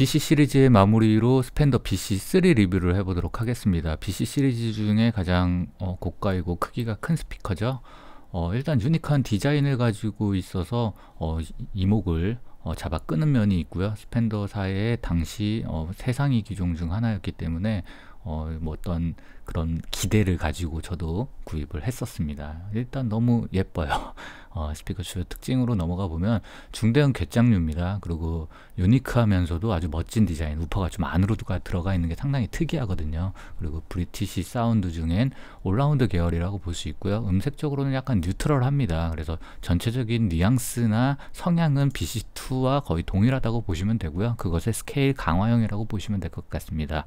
BC 시리즈의 마무리로 스펜더 BC3 리뷰를 해보도록 하겠습니다. BC 시리즈 중에 가장 어, 고가이고 크기가 큰 스피커죠. 어, 일단 유니크한 디자인을 가지고 있어서 어, 이목을 어, 잡아 끄는 면이 있고요. 스펜더사의 당시 어, 세상이 기종 중 하나였기 때문에 어, 뭐 어떤 그런 기대를 가지고 저도 구입을 했었습니다. 일단 너무 예뻐요. 어, 스피커 슈 특징으로 넘어가 보면 중대형 갯장류입니다. 그리고 유니크하면서도 아주 멋진 디자인, 우퍼가 좀안으로 들어가 있는 게 상당히 특이하거든요. 그리고 브리티시 사운드 중엔 올라운드 계열이라고 볼 수 있고요. 음색적으로는 약간 뉴트럴합니다. 그래서 전체적인 뉘앙스나 성향은 BC2와 거의 동일하다고 보시면 되고요. 그것의 스케일 강화형이라고 보시면 될 것 같습니다.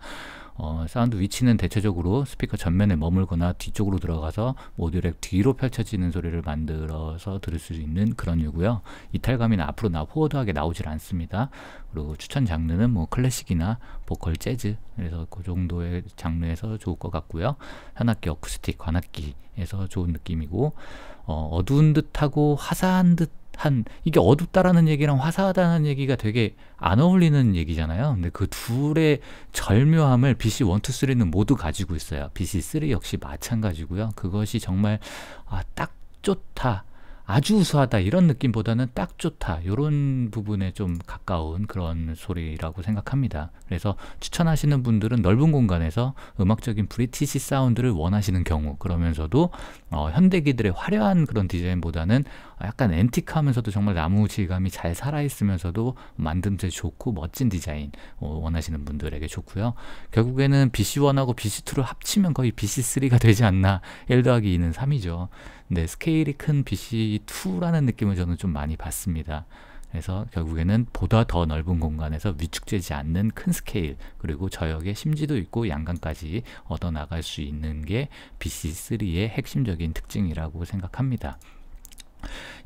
어, 사운드 위치는 대체적으로 스피커 전면에 머물거나 뒤쪽으로 들어가서 오디오렉 뒤로 펼쳐지는 소리를 만들어서 들을 수 있는 그런 유고요. 이탈감이나 앞으로 나 포워드하게 나오질 않습니다. 그리고 추천 장르는 뭐 클래식이나 보컬 재즈 그래서 그 정도의 장르에서 좋을 것 같고요. 현악기, 어쿠스틱, 관악기에서 좋은 느낌이고 어, 어두운 듯하고 화사한 듯한 이게 어둡다라는 얘기랑 화사하다는 얘기가 되게 안 어울리는 얘기잖아요. 근데 그 둘의 절묘함을 BC 1, 2, 3는 모두 가지고 있어요. BC 3 역시 마찬가지고요. 그것이 정말 아, 딱 좋다. 아주 우수하다 이런 느낌보다는 딱 좋다 이런 부분에 좀 가까운 그런 소리라고 생각합니다. 그래서 추천하시는 분들은 넓은 공간에서 음악적인 브리티시 사운드를 원하시는 경우 그러면서도 어, 현대기들의 화려한 그런 디자인보다는 약간 앤틱하면서도 정말 나무 질감이 잘 살아있으면서도 만듦새 좋고 멋진 디자인 어, 원하시는 분들에게 좋고요. 결국에는 BC1하고 BC2를 합치면 거의 BC3가 되지 않나 1 더하기 2는 3이죠. 네, 스케일이 큰 BC2라는 느낌을 저는 좀 많이 받습니다. 그래서 결국에는 보다 더 넓은 공간에서 위축되지 않는 큰 스케일 그리고 저역의 심지도 있고 양강까지 얻어 나갈 수 있는 게 BC3의 핵심적인 특징이라고 생각합니다.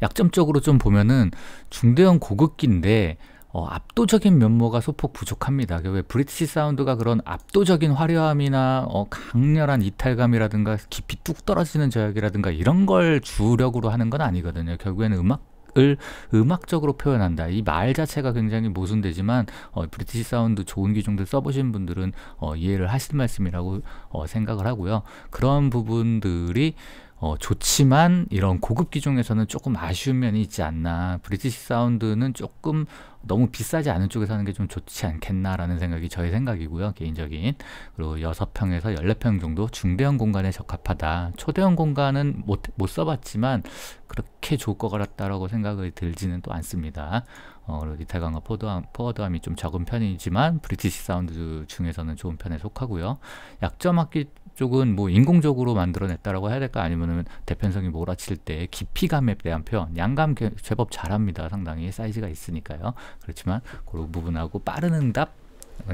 약점적으로 좀 보면은 중대형 고급기인데 어, 압도적인 면모가 소폭 부족합니다. 왜 브리티시 사운드가 그런 압도적인 화려함이나 어, 강렬한 이탈감이라든가 깊이 뚝 떨어지는 저역이라든가 이런 걸 주력으로 하는 건 아니거든요. 결국에는 음악 을 음악적으로 표현한다. 이 말 자체가 굉장히 모순되지만 어, 브리티시 사운드 좋은 기종들 써보신 분들은 어, 이해를 하실 말씀이라고 어, 생각을 하고요. 그런 부분들이 어, 좋지만 이런 고급 기종에서는 조금 아쉬운 면이 있지 않나 브리티시 사운드는 조금 너무 비싸지 않은 쪽에사는게 좀 좋지 않겠나라는 생각이 저의 생각이고요 개인적인 그리고 6 평에서 1 4평 정도 중대형 공간에 적합하다 초대형 공간은 못, 못 써봤지만 그렇게 좋을 것 같다라고 생각이 들지는 또 않습니다 어, 그리고 리탈감과 포도함 포워드함이 좀 적은 편이지만 브리티시 사운드 중에서는 좋은 편에 속하고요 약점 학기 쪽은 뭐 인공적으로 만들어냈다라고 해야 될까 아니면은 대편성이 몰아칠 때 깊이감에 대한 표현 양감 제법 잘합니다 상당히 사이즈가 있으니까요 그렇지만 그런 부분하고 빠른 응답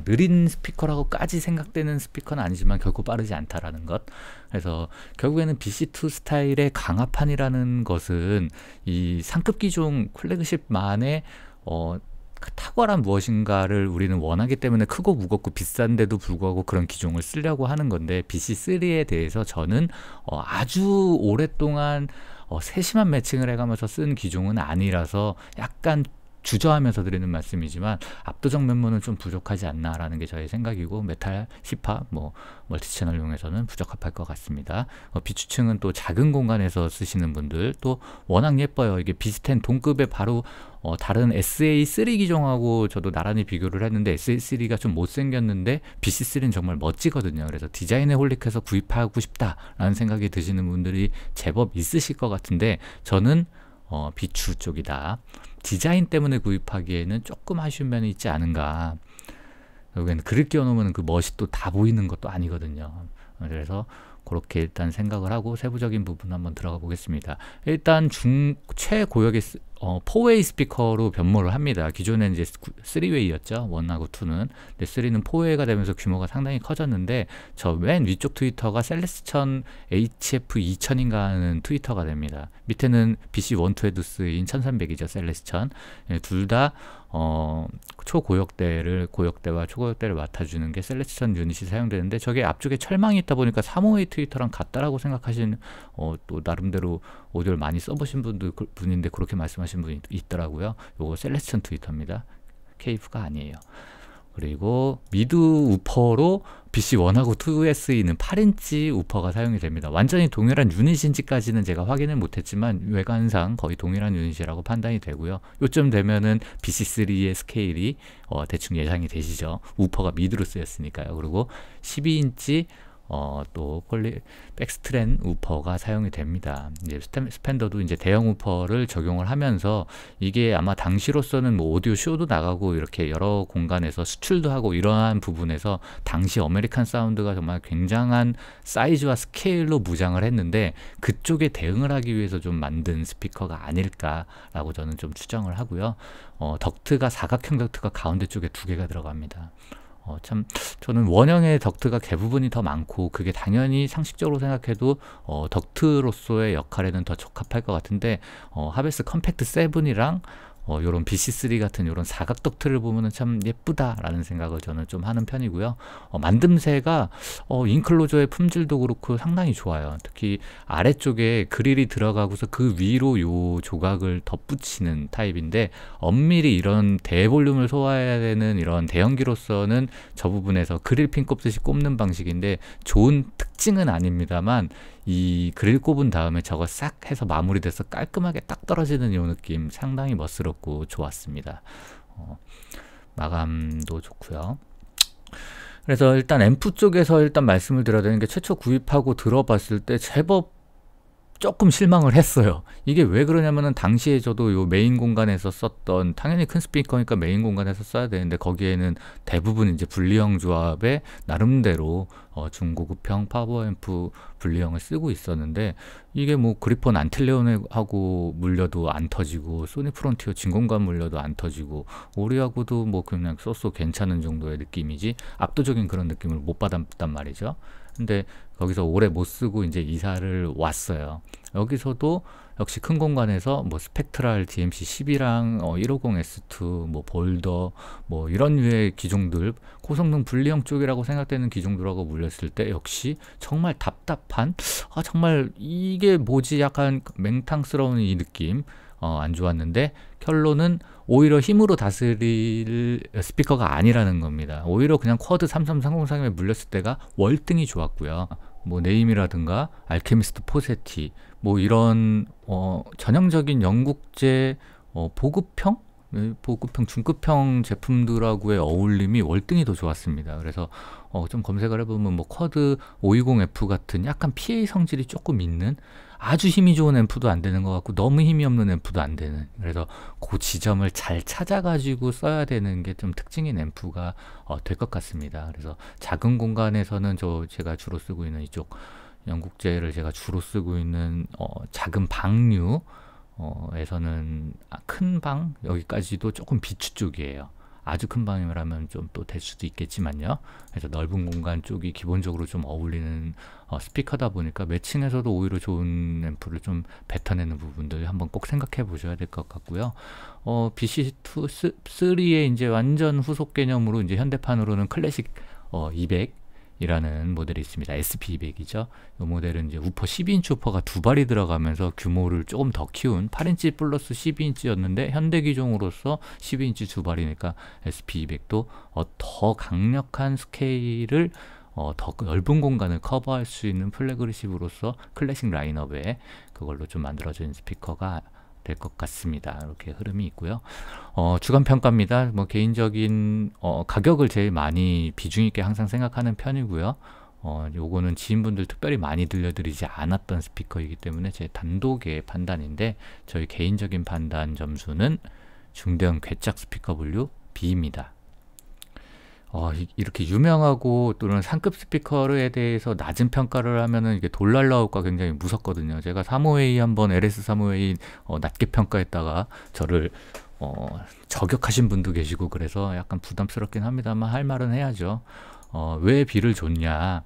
느린 스피커라고까지 생각되는 스피커는 아니지만 결코 빠르지 않다라는 것 그래서 결국에는 BC2 스타일의 강화판이라는 것은 이 상급 기종 플래그십만의 어, 그 탁월한 무엇인가를 우리는 원하기 때문에 크고 무겁고 비싼데도 불구하고 그런 기종을 쓰려고 하는 건데 BC3에 대해서 저는 어, 아주 오랫동안 어, 세심한 매칭을 해가면서 쓴 기종은 아니라서 약간 주저하면서 드리는 말씀이지만 압도적 면모는 좀 부족하지 않나라는 게 저의 생각이고 메탈, 시파, 뭐 멀티채널용에서는 부적합할 것 같습니다. 어, 비추층은 또 작은 공간에서 쓰시는 분들 또 워낙 예뻐요. 이게 비슷한 동급의 바로 어, 다른 SA3 기종하고 저도 나란히 비교를 했는데 SA3가 좀 못생겼는데 BC3는 정말 멋지거든요. 그래서 디자인에 홀릭해서 구입하고 싶다라는 생각이 드시는 분들이 제법 있으실 것 같은데 저는 어, 비추 쪽이다. 디자인 때문에 구입하기에는 조금 아쉬운 면이 있지 않은가 여기는 그릇 끼놓으면그 멋이 또 다 보이는 것도 아니거든요 그래서 그렇게 일단 생각을 하고 세부적인 부분 한번 들어가 보겠습니다 일단 중 최고역에 어, 4웨이 스피커로 변모를 합니다. 기존에 이제 3웨이였죠. 1하고 2는. 근데 3는 4웨이가 되면서 규모가 상당히 커졌는데 저 맨 위쪽 트위터가 셀레스천 HF2000인가 하는 트위터가 됩니다. 밑에는 BC1, 2에도 쓰인 1300이죠. 셀레스천. 둘다 어, 초고역대를 고역대와 초고역대를 맡아주는 게 셀렉션 유닛이 사용되는데 저게 앞쪽에 철망이 있다 보니까 3 5의 트위터랑 같다라고 생각하신 어, 또 나름대로 오디오를 많이 써보신 분도 그, 분인데 그렇게 말씀하신 분이 있더라고요. 요거 셀렉션 트위터입니다. 케이프가 아니에요. 그리고 미드 우퍼로 BC1하고 2쓰이는 8인치 우퍼가 사용이 됩니다. 완전히 동일한 유닛인지까지는 제가 확인을 못했지만 외관상 거의 동일한 유닛이라고 판단이 되고요. 요쯤 되면은 BC3의 스케일이 어, 대충 예상이 되시죠. 우퍼가 미드로 쓰였으니까요. 그리고 12인치 어, 또 폴리 백스트랜 우퍼가 사용이 됩니다. 이제 스펜더도 이제 대형 우퍼를 적용을 하면서 이게 아마 당시로서는 뭐 오디오 쇼도 나가고 이렇게 여러 공간에서 수출도 하고 이러한 부분에서 당시 아메리칸 사운드가 정말 굉장한 사이즈와 스케일로 무장을 했는데 그쪽에 대응을 하기 위해서 좀 만든 스피커가 아닐까라고 저는 좀 추정을 하고요. 어, 덕트가 사각형 덕트가 가운데 쪽에 두 개가 들어갑니다. 어, 참 저는 원형의 덕트가 대부분이 더 많고 그게 당연히 상식적으로 생각해도 어, 덕트로서의 역할에는 더 적합할 것 같은데 어, 하베스 컴팩트 7이랑 어, 요런 BC3 같은 요런 사각덕트를 보면은 참 예쁘다라는 생각을 저는 좀 하는 편이고요. 어, 만듦새가 어, 인클로저의 품질도 그렇고 상당히 좋아요. 특히 아래쪽에 그릴이 들어가고서 그 위로 요 조각을 덧붙이는 타입인데 엄밀히 이런 대볼륨을 소화해야 되는 이런 대형기로서는 저 부분에서 그릴 핀 꼽듯이 꼽는 방식인데 좋은 특 특징은 아닙니다만 이 그릴 꼽은 다음에 저거 싹 해서 마무리돼서 깔끔하게 딱 떨어지는 이 느낌 상당히 멋스럽고 좋았습니다. 어, 마감도 좋고요. 그래서 일단 앰프 쪽에서 일단 말씀을 드려야 되는 게 최초 구입하고 들어봤을 때 제법 조금 실망을 했어요. 이게 왜 그러냐면은 당시에 저도 요 메인 공간에서 썼던 당연히 큰 스피커니까 메인 공간에서 써야 되는데 거기에는 대부분 이제 분리형 조합의 나름대로 어, 중고급형 파워앰프 분리형을 쓰고 있었는데 이게 뭐 그리폰 안틀레온하고 물려도 안 터지고 소니 프론티어 진공관 물려도 안 터지고 오리하고도 뭐 그냥 쏘쏘 괜찮은 정도의 느낌이지 압도적인 그런 느낌을 못 받았단 말이죠. 근데 거기서 오래 못 쓰고 이제 이사를 왔어요. 여기서도 역시 큰 공간에서 뭐 스펙트랄 DMC10이랑 어 150S2 뭐 볼더 뭐 이런 류의 기종들 고성능 분리형 쪽이라고 생각되는 기종들하고 물렸을 때 역시 정말 답답한 아 정말 이게 뭐지 약간 맹탕스러운 이 느낌 어, 안 좋았는데 결론은 오히려 힘으로 다스릴 스피커가 아니라는 겁니다. 오히려 그냥 쿼드 3330 3임에 물렸을 때가 월등히 좋았고요. 뭐 네임이라든가 알케미스트 포세티 뭐 이런 어, 전형적인 영국제 어, 보급형 네, 보급형 중급형 제품들하고의 어울림이 월등히 더 좋았습니다. 그래서 어, 좀 검색을 해보면 뭐 쿼드 520F 같은 약간 PA 성질이 조금 있는 아주 힘이 좋은 앰프도 안 되는 것 같고 너무 힘이 없는 앰프도 안 되는 그래서 그 지점을 잘 찾아가지고 써야 되는 게 좀 특징인 앰프가 어, 될 것 같습니다. 그래서 작은 공간에서는 저 제가 주로 쓰고 있는 이쪽 영국제를 제가 주로 쓰고 있는 어, 작은 방류 에서는 아, 큰방 여기까지도 조금 비추 쪽이에요. 아주 큰방이하면좀 또 될 수도 있겠지만요. 그래서 넓은 공간 쪽이 기본적으로 좀 어울리는 어, 스피커다 보니까 매칭에서도 오히려 좋은 앰프를 좀 뱉어내는 부분들 한번 꼭 생각해 보셔야 될 것 같고요. 어, BC2, 3의 이제 완전 후속 개념으로 이제 현대판으로는 클래식 어, 200 이라는 모델이 있습니다. SP200이죠. 이 모델은 이제 우퍼 12인치 우퍼가 두 발이 들어가면서 규모를 조금 더 키운 8인치 플러스 12인치였는데 현대 기종으로서 12인치 두 발이니까 SP200도 어, 더 강력한 스케일을 어, 더 넓은 공간을 커버할 수 있는 플래그십으로서 클래식 라인업에 그걸로 좀 만들어진 스피커가 될것 같습니다. 이렇게 흐름이 있고요. 어, 주간 평가입니다. 뭐 개인적인 어, 가격을 제일 많이 비중 있게 항상 생각하는 편이고요. 어, 요거는 지인분들 특별히 많이 들려드리지 않았던 스피커이기 때문에 제 단독의 판단인데 저희 개인적인 판단 점수는 중대형 괴짝 스피커 분류 B입니다. 어, 이렇게 유명하고 또는 상급 스피커에 대해서 낮은 평가를 하면은 이게 돌날 나올까 굉장히 무섭거든요. 제가 사모웨이 한번 LS 3호A 어, 낮게 평가했다가 저를 어, 저격하신 분도 계시고 그래서 약간 부담스럽긴 합니다만 할 말은 해야죠. 어, 왜 B를 줬냐?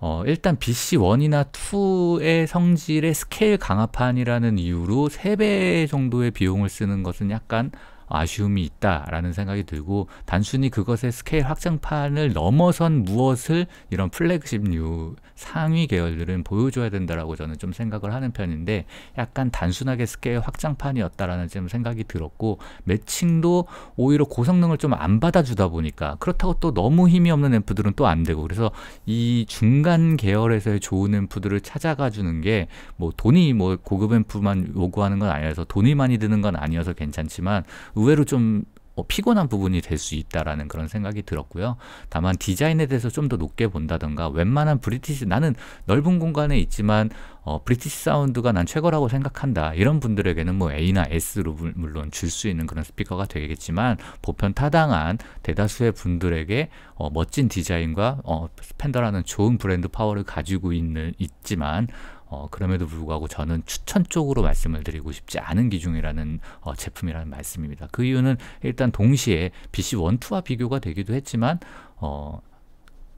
어, 일단 BC1이나 2의 성질의 스케일 강화판이라는 이유로 3배 정도의 비용을 쓰는 것은 약간 아쉬움이 있다라는 생각이 들고 단순히 그것의 스케일 확장판을 넘어선 무엇을 이런 플래그십 류 상위 계열들은 보여줘야 된다라고 저는 좀 생각을 하는 편인데 약간 단순하게 스케일 확장판이었다라는 좀 생각이 들었고 매칭도 오히려 고성능을 좀 안 받아주다 보니까 그렇다고 또 너무 힘이 없는 앰프들은 또 안 되고 그래서 이 중간 계열에서의 좋은 앰프들을 찾아가 주는 게 뭐 돈이 뭐 고급 앰프만 요구하는 건 아니어서 돈이 많이 드는 건 아니어서 괜찮지만 의외로 좀 어, 피곤한 부분이 될 수 있다라는 그런 생각이 들었고요. 다만 디자인에 대해서 좀 더 높게 본다던가 웬만한 브리티시 나는 넓은 공간에 있지만 어, 브리티시 사운드가 난 최고라고 생각한다 이런 분들에게는 뭐 A나 S로 물론 줄 수 있는 그런 스피커가 되겠지만 보편 타당한 대다수의 분들에게 어, 멋진 디자인과 어, 펜더라는 좋은 브랜드 파워를 가지고 있는 있지만 어, 그럼에도 불구하고 저는 추천 쪽으로 말씀을 드리고 싶지 않은 기준이라는 어, 제품이라는 말씀입니다. 그 이유는 일단 동시에 BC12와 비교가 되기도 했지만 어,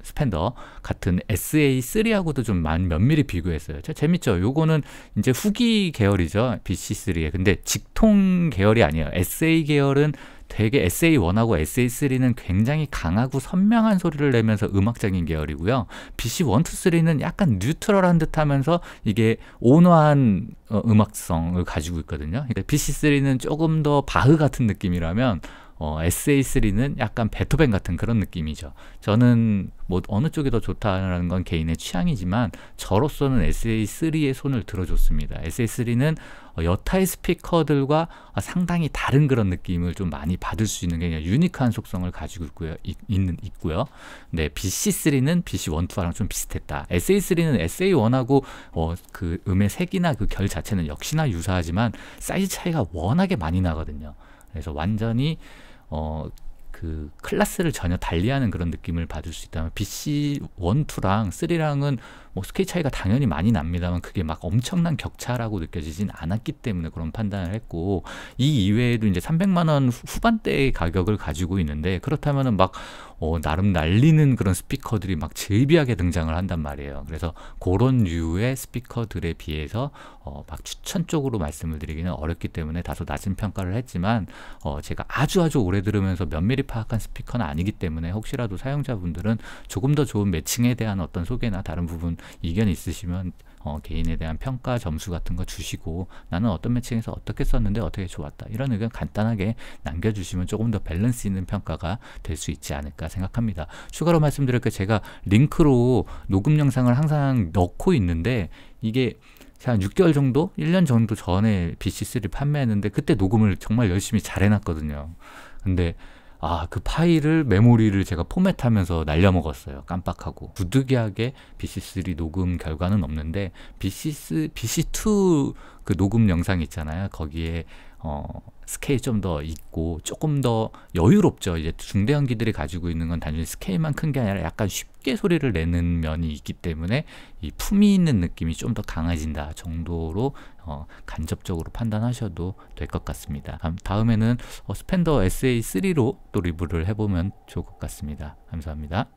스펜더 같은 SA3하고도 좀 만, 면밀히 비교했어요. 재밌죠? 요거는 이제 후기 계열이죠. BC3에. 근데 직통 계열이 아니에요. SA 계열은 되게 SA1하고 SA3는 굉장히 강하고 선명한 소리를 내면서 음악적인 계열이고요. BC1, 2, 3는 약간 뉴트럴한 듯 하면서 이게 온화한 어, 음악성을 가지고 있거든요. 그러니까 BC3는 조금 더 바흐 같은 느낌이라면 어, SA3는 약간 베토벤 같은 그런 느낌이죠. 저는 뭐 어느 쪽이 더 좋다라는 건 개인의 취향이지만 저로서는 SA3의 손을 들어줬습니다. SA3는 어, 여타의 스피커들과 상당히 다른 그런 느낌을 좀 많이 받을 수 있는 게장히 유니크한 속성을 가지고 있고요. 있, 있는, 있고요. 네, BC3는 BC1, 2랑 좀 비슷했다. SA3는 SA1하고 어, 그 음의 색이나 그 결 자체는 역시나 유사하지만 사이즈 차이가 워낙에 많이 나거든요. 그래서 완전히 어, 그 클래스를 전혀 달리하는 그런 느낌을 받을 수 있다면 BC1, 2랑 3랑은 뭐 스케일 차이가 당연히 많이 납니다만 그게 막 엄청난 격차라고 느껴지진 않았기 때문에 그런 판단을 했고 이 이외에도 이제 300만 원 후반대의 가격을 가지고 있는데 그렇다면은 막 어, 나름 날리는 그런 스피커들이 막 즐비하게 등장을 한단 말이에요. 그래서 그런 류의 스피커들에 비해서 어, 막 추천 쪽으로 말씀을 드리기는 어렵기 때문에 다소 낮은 평가를 했지만 어, 제가 아주 아주 오래 들으면서 면밀히 파악한 스피커는 아니기 때문에 혹시라도 사용자분들은 조금 더 좋은 매칭에 대한 어떤 소개나 다른 부분 이견 있으시면 어, 개인에 대한 평가 점수 같은 거 주시고 나는 어떤 매칭에서 어떻게 썼는데 어떻게 좋았다 이런 의견 간단하게 남겨주시면 조금 더 밸런스 있는 평가가 될 수 있지 않을까 생각합니다. 추가로 말씀드릴 게 제가 링크로 녹음 영상을 항상 넣고 있는데 이게 한 6개월 정도? 1년 정도 전에 BC3 판매했는데 그때 녹음을 정말 열심히 잘 해놨거든요. 근데 아, 그 파일을 메모리를 제가 포맷하면서 날려먹었어요. 깜빡하고. 부득이하게 BC3 녹음 결과는 없는데 BC3, BC2 그 녹음 영상 있잖아요. 거기에 어, 스케일 좀 더 있고 조금 더 여유롭죠. 이제 중대형기들이 가지고 있는 건 단순히 스케일만 큰 게 아니라 약간 쉽게 소리를 내는 면이 있기 때문에 이 품이 있는 느낌이 좀 더 강해진다 정도로 어, 간접적으로 판단하셔도 될 것 같습니다. 다음에는 어, 스펜더 SA3로 또 리뷰를 해보면 좋을 것 같습니다. 감사합니다.